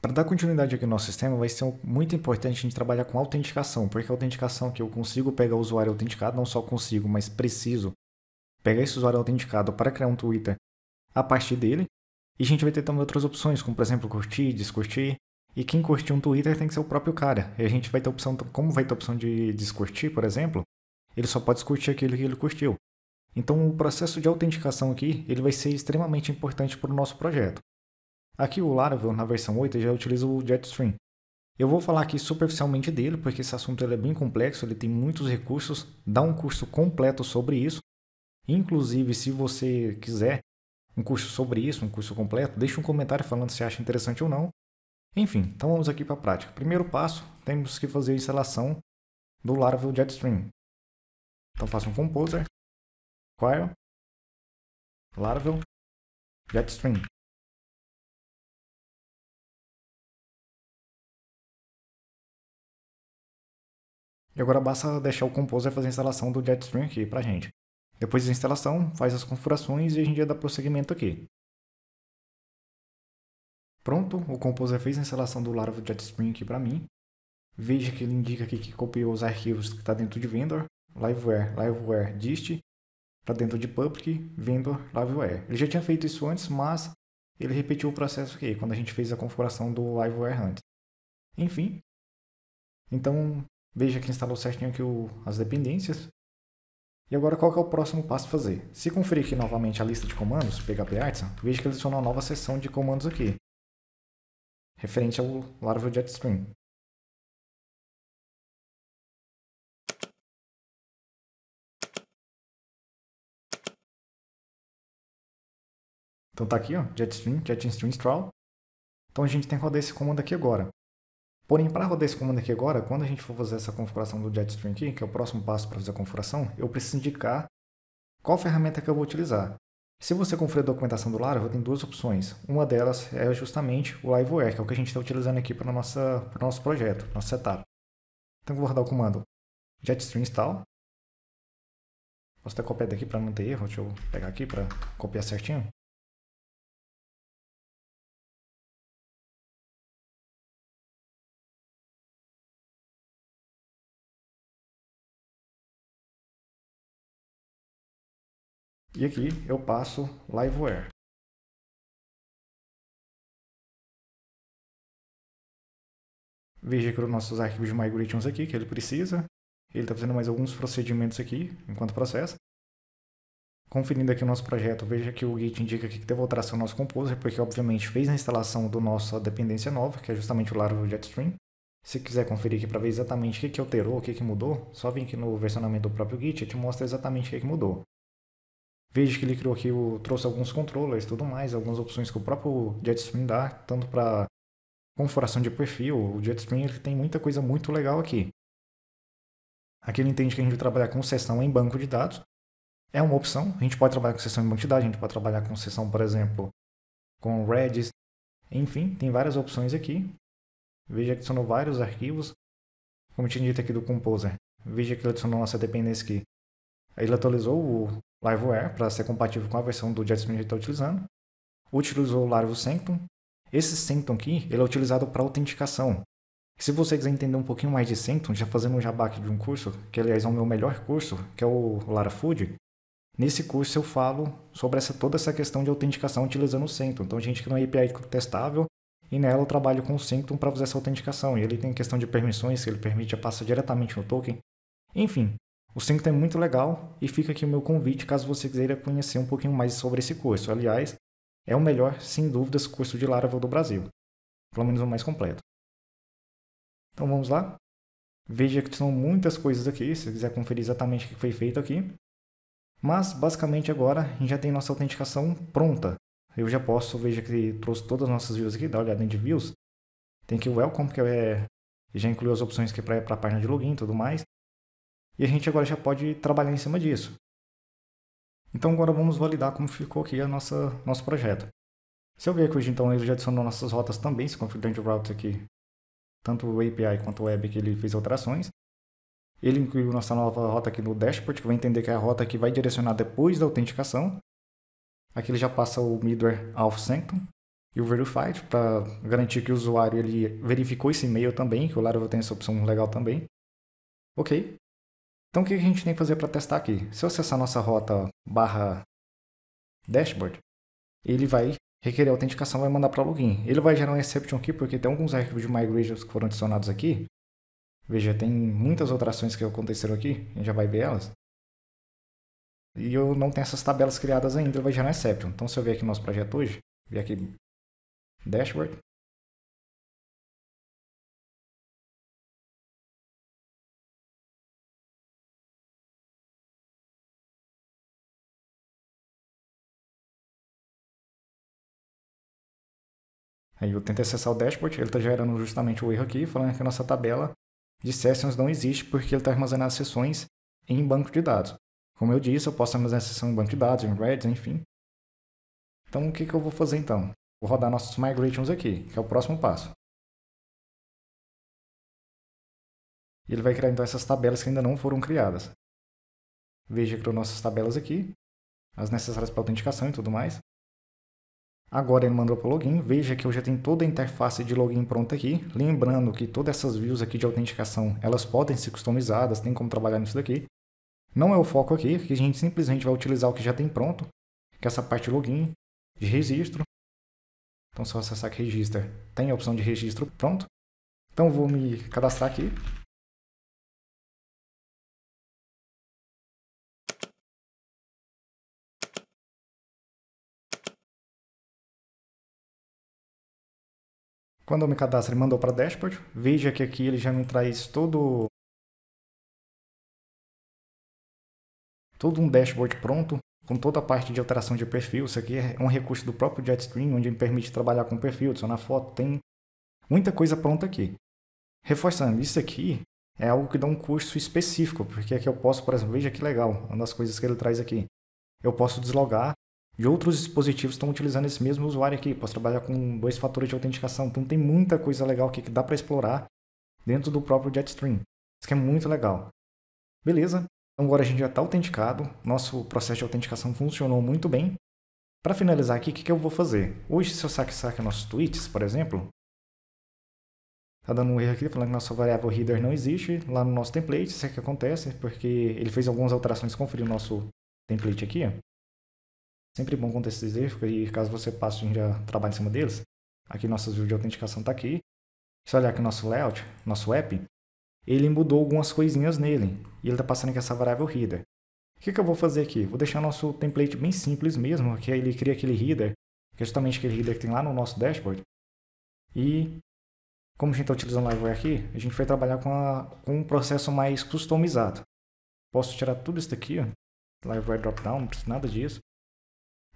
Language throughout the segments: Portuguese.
Para dar continuidade aqui no nosso sistema, vai ser muito importante a gente trabalhar com autenticação, porque a autenticação que eu consigo pegar o usuário autenticado, não só consigo, mas preciso pegar esse usuário autenticado para criar um Twitter a partir dele. E a gente vai ter também outras opções, como por exemplo curtir, descurtir. E quem curtir um Twitter tem que ser o próprio cara. E a gente vai ter opção, como vai ter a opção de descurtir, por exemplo, ele só pode descurtir aquilo que ele curtiu. Então o processo de autenticação aqui ele vai ser extremamente importante para o nosso projeto. Aqui o Laravel, na versão 8, já utiliza o Jetstream. Eu vou falar aqui superficialmente dele, porque esse assunto ele é bem complexo, ele tem muitos recursos, dá um curso completo sobre isso. Inclusive, se você quiser um curso sobre isso, um curso completo, deixe um comentário falando se acha interessante ou não. Enfim, então vamos aqui para a prática. Primeiro passo, temos que fazer a instalação do Laravel Jetstream. Então faça um composer, qual, Laravel, Jetstream. E agora basta deixar o Composer fazer a instalação do Jetstream aqui para a gente. Depois da instalação, faz as configurações e a gente já dá prosseguimento aqui. Pronto, o Composer fez a instalação do Laravel Jetstream aqui para mim. Veja que ele indica aqui que copiou os arquivos que está dentro de vendor, liveware, liveware dist, para dentro de public, vendor, liveware. Ele já tinha feito isso antes, mas ele repetiu o processo aqui, quando a gente fez a configuração do liveware antes. Enfim, então veja que instalou certinho aqui o, as dependências. E agora qual é o próximo passo a fazer? Se conferir aqui novamente a lista de comandos, PHP Artisan, veja que ele adicionou uma nova seção de comandos aqui, referente ao Laravel JetStream. Então tá aqui, ó, JetStream, JetStream Straw. Então a gente tem que rodar esse comando aqui agora. Porém, para rodar esse comando aqui agora, quando a gente for fazer essa configuração do Jetstream aqui, que é o próximo passo para fazer a configuração, eu preciso indicar qual ferramenta que eu vou utilizar. Se você conferir a documentação do Laravel, tem duas opções. Uma delas é justamente o Liveware, que é o que a gente está utilizando aqui para o nosso projeto, nosso setup. Então, eu vou rodar o comando jetstream install. Posso ter copiar daqui para não ter erro, deixa eu pegar aqui para copiar certinho. E aqui eu passo Liveware. Veja que os nossos arquivos de migrations aqui, que ele precisa. Ele está fazendo mais alguns procedimentos aqui, enquanto processa. Conferindo aqui o nosso projeto, veja que o Git indica que teve alteração no nosso Composer, porque obviamente fez a instalação da nossa dependência nova, que é justamente o Laravel Jetstream. Se quiser conferir aqui para ver exatamente o que, que alterou, o que, que mudou, só vem aqui no versionamento do próprio Git e te mostra exatamente o que, que mudou veja que ele criou aqui, trouxe alguns controllers e tudo mais, algumas opções que o próprio Jetstream dá, tanto para configuração de perfil. O Jetstream ele tem muita coisa muito legal aqui. Aqui ele entende que a gente vai trabalhar com sessão em banco de dados. É uma opção, a gente pode trabalhar com sessão em banco de dados, a gente pode trabalhar com sessão, por exemplo, com Redis. Enfim, tem várias opções aqui. Veja que adicionou vários arquivos. Como tinha dito aqui do Composer, veja que ele adicionou nossa dependência aqui. Ele atualizou o Liveware para ser compatível com a versão do JetSpring que está utilizando. Utilizou o Laravel Sanctum. Esse Sanctum aqui ele é utilizado para autenticação. Se você quiser entender um pouquinho mais de Sanctum, já fazendo um jabá aqui de um curso, que aliás é o meu melhor curso, que é o LaraFood, Food, Nesse curso eu falo sobre essa, toda essa questão de autenticação utilizando o Sanctum. Então, gente que não é API testável, e nela eu trabalho com o Sanctum para fazer essa autenticação. E ele tem questão de permissões, que ele permite a passa diretamente no token. Enfim, o 5 é tá muito legal e fica aqui o meu convite caso você queira conhecer um pouquinho mais sobre esse curso. Aliás, é o melhor, sem dúvidas, curso de Laravel do Brasil. Pelo menos o mais completo. Então vamos lá? Veja que são muitas coisas aqui, se você quiser conferir exatamente o que foi feito aqui. Mas, basicamente, agora a gente já tem nossa autenticação pronta. Eu já posso, veja que trouxe todas as nossas views aqui, dá uma olhada em de views. Tem aqui o Welcome, que é, já inclui as opções que é para a página de login e tudo mais e a gente agora já pode trabalhar em cima disso. Então agora vamos validar como ficou aqui a nossa nosso projeto. Se eu ver que hoje então ele já adicionou nossas rotas também, se configurando routes aqui, tanto o API quanto o web que ele fez alterações, ele incluiu nossa nova rota aqui no dashboard, que vai entender que é a rota que vai direcionar depois da autenticação. Aqui ele já passa o middleware auth sanctum e o verified para garantir que o usuário ele verificou esse e-mail também, que o Laravel tem essa opção legal também. Ok. Então o que a gente tem que fazer para testar aqui? Se eu acessar nossa rota barra dashboard, ele vai requerer autenticação, vai mandar para login. Ele vai gerar um exception aqui porque tem alguns arquivos de migrations que foram adicionados aqui. Veja, tem muitas alterações que aconteceram aqui, a gente já vai ver elas. E eu não tenho essas tabelas criadas ainda, ele vai gerar um exception. Então se eu vier aqui no nosso projeto hoje, vier aqui dashboard, Aí eu tentei acessar o dashboard, ele está gerando justamente o erro aqui, falando que a nossa tabela de sessions não existe porque ele está armazenando sessões em banco de dados. Como eu disse, eu posso armazenar sessão em banco de dados, em Reds, enfim. Então o que, que eu vou fazer então? Vou rodar nossos migrations aqui, que é o próximo passo. E ele vai criar então essas tabelas que ainda não foram criadas. Veja que nossas tabelas aqui, as necessárias para autenticação e tudo mais. Agora ele mandou para o login, veja que eu já tenho toda a interface de login pronta aqui, lembrando que todas essas views aqui de autenticação, elas podem ser customizadas, tem como trabalhar nisso daqui. Não é o foco aqui, que a gente simplesmente vai utilizar o que já tem pronto, que é essa parte de login, de registro. Então se eu acessar aqui register, tem a opção de registro pronto. Então vou me cadastrar aqui, Quando eu me cadastro, ele mandou para dashboard. Veja que aqui ele já me traz todo todo um dashboard pronto, com toda a parte de alteração de perfil. Isso aqui é um recurso do próprio Jetstream, onde me permite trabalhar com perfil, adicionar foto, tem muita coisa pronta aqui. Reforçando, isso aqui é algo que dá um curso específico, porque aqui eu posso, por exemplo, veja que legal, uma das coisas que ele traz aqui. Eu posso deslogar de outros dispositivos estão utilizando esse mesmo usuário aqui. Posso trabalhar com dois fatores de autenticação. Então tem muita coisa legal aqui que dá para explorar dentro do próprio Jetstream. Isso que é muito legal. Beleza. Então agora a gente já está autenticado. Nosso processo de autenticação funcionou muito bem. Para finalizar aqui, o que, que, eu vou fazer? Hoje, se eu saque saque nossos tweets, por exemplo, Está dando um erro aqui, falando que nossa variável header não existe lá no nosso template. Isso é que acontece, porque ele fez algumas alterações. Conferir o nosso template aqui. Sempre bom contextualizar, e caso você passe, a gente já trabalha em cima deles. Aqui nossas vídeos de autenticação está aqui. Se olhar aqui nosso layout, nosso app, ele mudou algumas coisinhas nele. E ele está passando aqui essa variável header. O que, que eu vou fazer aqui? Vou deixar nosso template bem simples mesmo, que ele cria aquele header, que é justamente aquele header que tem lá no nosso dashboard. E como a gente está utilizando o Liveware aqui, a gente vai trabalhar com, a, com, um processo mais customizado. Posso tirar tudo isso daqui, ó. Liveware Dropdown, não precisa nada disso.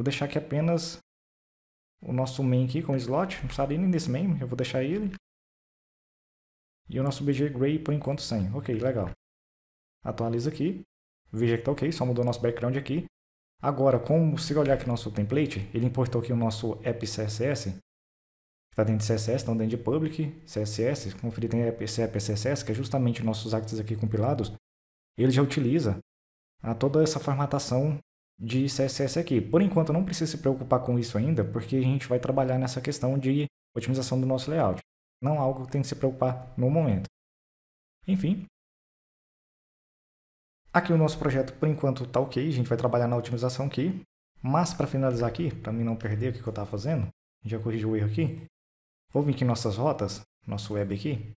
Vou deixar aqui apenas o nosso main aqui com slot, não sabe nem desse main, eu vou deixar ele. E o nosso BG Gray por enquanto sem. Ok, legal. Atualiza aqui. Veja que tá ok, só mudou nosso background aqui. Agora, como se olhar aqui nosso template, ele importou aqui o nosso app CSS, está dentro de CSS, então dentro de public, CSS, conferir tem app, app CSS, que é justamente os nossos acts aqui compilados, ele já utiliza a toda essa formatação de CSS aqui. Por enquanto, não precisa se preocupar com isso ainda, porque a gente vai trabalhar nessa questão de otimização do nosso layout. Não é algo que tem que se preocupar no momento. Enfim. Aqui o nosso projeto, por enquanto, está ok. A gente vai trabalhar na otimização aqui. Mas, para finalizar aqui, para mim não perder o que, eu estava fazendo, já corrigiu o erro aqui. Vou vir aqui em nossas rotas, nosso web aqui,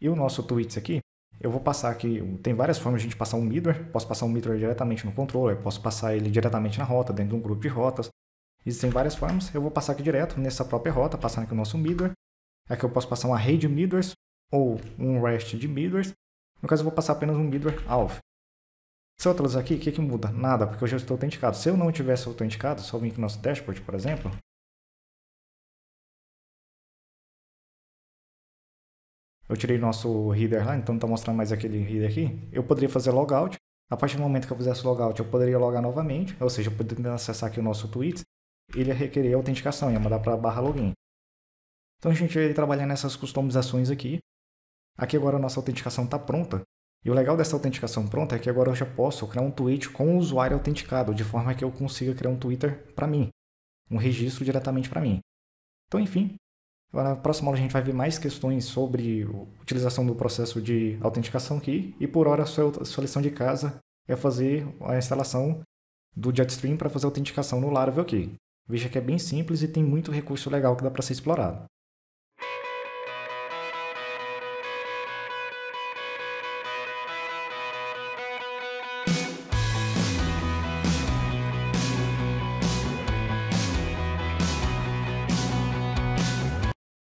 e o nosso tweets aqui. Eu vou passar aqui, tem várias formas de a gente passar um middleware, posso passar um middleware diretamente no controller, posso passar ele diretamente na rota, dentro de um grupo de rotas. Existem várias formas, eu vou passar aqui direto nessa própria rota, passando aqui o nosso middleware. Aqui eu posso passar um array de middlewares ou um REST de middlewares. No caso eu vou passar apenas um middleware ALF. Se eu atualizar aqui, o que, que muda? Nada, porque eu já estou autenticado. Se eu não tivesse autenticado, só vim aqui no nosso dashboard, por exemplo, eu tirei nosso header lá, então não tá mostrando mais aquele header aqui, eu poderia fazer logout. A partir do momento que eu fizesse logout, eu poderia logar novamente, ou seja, eu poderia acessar aqui o nosso Twitter, ele ia requerer autenticação, ia mandar para a barra login. Então a gente vai trabalhar nessas customizações aqui. Aqui agora a nossa autenticação está pronta. E o legal dessa autenticação pronta é que agora eu já posso criar um tweet com o usuário autenticado, de forma que eu consiga criar um Twitter para mim, um registro diretamente para mim. Então, enfim, na próxima aula a gente vai ver mais questões sobre utilização do processo de autenticação aqui e por hora a sua, sua lição de casa é fazer a instalação do Jetstream para fazer a autenticação no Laravel aqui. Veja que é bem simples e tem muito recurso legal que dá para ser explorado.